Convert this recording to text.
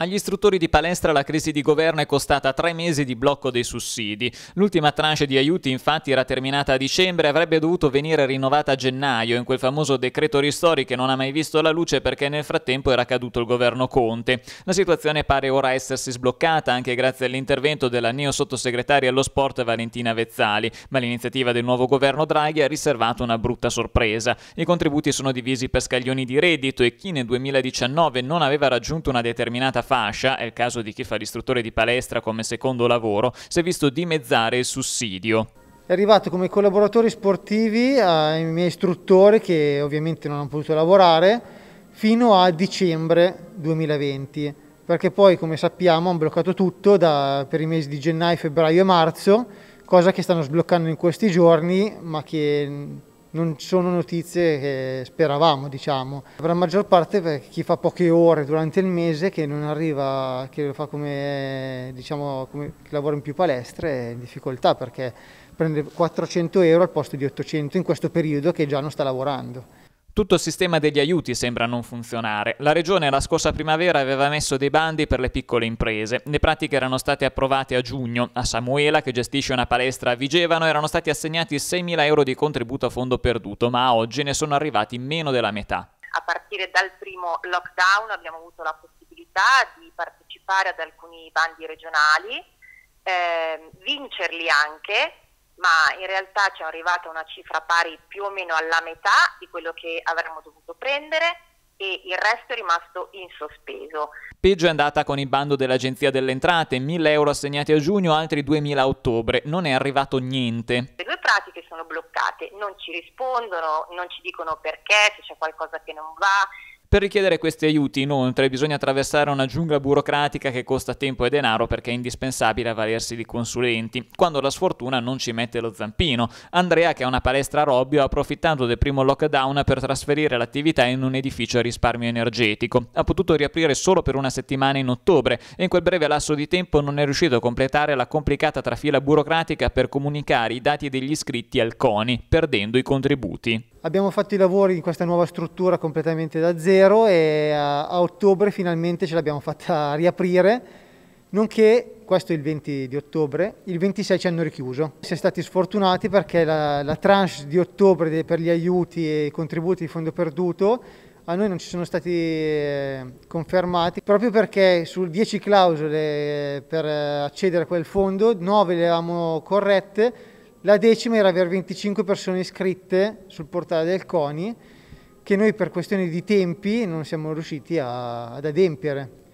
Agli istruttori di palestra la crisi di governo è costata tre mesi di blocco dei sussidi. L'ultima tranche di aiuti infatti era terminata a dicembre e avrebbe dovuto venire rinnovata a gennaio in quel famoso decreto ristori che non ha mai visto la luce perché nel frattempo era caduto il governo Conte. La situazione pare ora essersi sbloccata anche grazie all'intervento della neo sottosegretaria allo sport Valentina Vezzali, ma l'iniziativa del nuovo governo Draghi ha riservato una brutta sorpresa. I contributi sono divisi per scaglioni di reddito e chi nel 2019 non aveva raggiunto una determinata fascia, è il caso di chi fa l'istruttore di palestra come secondo lavoro, si è visto dimezzare il sussidio. È arrivato come collaboratori sportivi ai miei istruttori che ovviamente non hanno potuto lavorare fino a dicembre 2020, perché poi come sappiamo hanno bloccato tutto da, per i mesi di gennaio, febbraio e marzo, cosa che stanno sbloccando in questi giorni ma che non sono notizie che speravamo, diciamo. Per la maggior parte per chi fa poche ore durante il mese che non arriva, che lo fa come, diciamo, come, che lavora in più palestre è in difficoltà perché prende 400 euro al posto di 800 in questo periodo che già non sta lavorando. Tutto il sistema degli aiuti sembra non funzionare. La Regione la scorsa primavera aveva messo dei bandi per le piccole imprese. Le pratiche erano state approvate a giugno. A Samuela, che gestisce una palestra a Vigevano, erano stati assegnati 6.000 euro di contributo a fondo perduto, ma oggi ne sono arrivati meno della metà. A partire dal primo lockdown abbiamo avuto la possibilità di partecipare ad alcuni bandi regionali, eh, vincerli anche ma in realtà ci è arrivata una cifra pari più o meno alla metà di quello che avremmo dovuto prendere e il resto è rimasto in sospeso. Peggio è andata con il bando dell'Agenzia delle Entrate, 1.000 euro assegnati a giugno, altri 2.000 a ottobre, non è arrivato niente. Le due pratiche sono bloccate, non ci rispondono, non ci dicono perché, se c'è qualcosa che non va, per richiedere questi aiuti, inoltre, bisogna attraversare una giungla burocratica che costa tempo e denaro perché è indispensabile avvalersi di consulenti, quando la sfortuna non ci mette lo zampino. Andrea, che ha una palestra a Robbio, ha approfittato del primo lockdown per trasferire l'attività in un edificio a risparmio energetico. Ha potuto riaprire solo per una settimana in ottobre e in quel breve lasso di tempo non è riuscito a completare la complicata trafila burocratica per comunicare i dati degli iscritti al CONI, perdendo i contributi. Abbiamo fatto i lavori in questa nuova struttura completamente da zero e eh, a, ottobre finalmente ce l'abbiamo fatta riaprire, nonché, questo è il 20 di ottobre, il 26 ci hanno richiuso. Si è stati sfortunati perché la, la tranche di ottobre per gli aiuti e i contributi di fondo perduto a noi non ci sono stati eh, confermati proprio perché su 10 clausole per eh, accedere a quel fondo 9 le avevamo corrette la decima era avere 25 persone iscritte sul portale del CONI che noi per questioni di tempi non siamo riusciti a, ad adempiere.